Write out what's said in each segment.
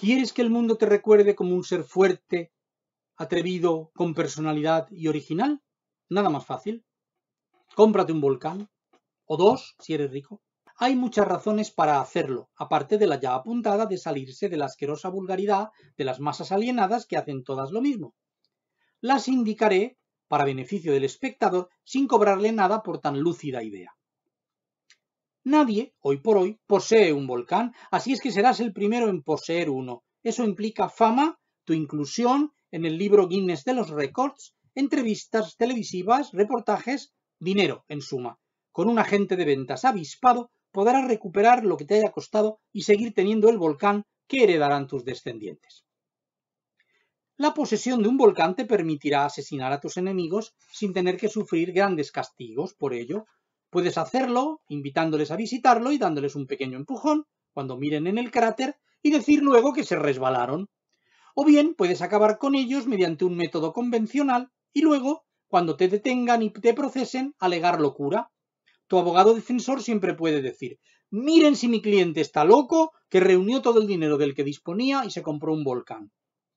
¿Quieres que el mundo te recuerde como un ser fuerte, atrevido, con personalidad y original? Nada más fácil. Cómprate un volcán, o dos, si eres rico. Hay muchas razones para hacerlo, aparte de la ya apuntada de salirse de la asquerosa vulgaridad de las masas alienadas que hacen todas lo mismo. Las indicaré para beneficio del espectador sin cobrarle nada por tan lúcida idea. Nadie, hoy por hoy, posee un volcán, así es que serás el primero en poseer uno. Eso implica fama, tu inclusión en el libro Guinness de los Records, entrevistas televisivas, reportajes, dinero, en suma. Con un agente de ventas avispado podrás recuperar lo que te haya costado y seguir teniendo el volcán que heredarán tus descendientes. La posesión de un volcán te permitirá asesinar a tus enemigos sin tener que sufrir grandes castigos por ello, Puedes hacerlo invitándoles a visitarlo y dándoles un pequeño empujón cuando miren en el cráter y decir luego que se resbalaron. O bien puedes acabar con ellos mediante un método convencional y luego, cuando te detengan y te procesen, alegar locura. Tu abogado defensor siempre puede decir, miren si mi cliente está loco, que reunió todo el dinero del que disponía y se compró un volcán.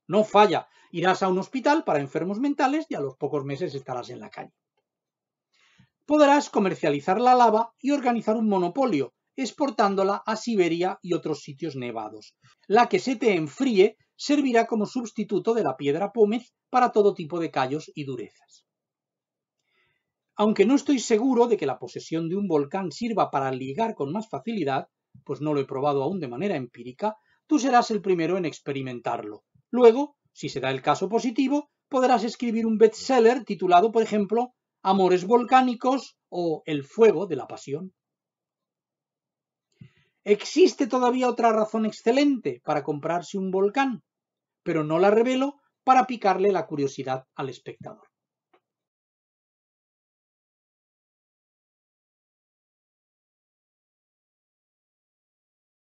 No falla, irás a un hospital para enfermos mentales y a los pocos meses estarás en la calle podrás comercializar la lava y organizar un monopolio, exportándola a Siberia y otros sitios nevados. La que se te enfríe servirá como sustituto de la piedra pómez para todo tipo de callos y durezas. Aunque no estoy seguro de que la posesión de un volcán sirva para ligar con más facilidad, pues no lo he probado aún de manera empírica, tú serás el primero en experimentarlo. Luego, si se da el caso positivo, podrás escribir un bestseller titulado, por ejemplo, Amores volcánicos o El fuego de la pasión. Existe todavía otra razón excelente para comprarse un volcán, pero no la revelo para picarle la curiosidad al espectador.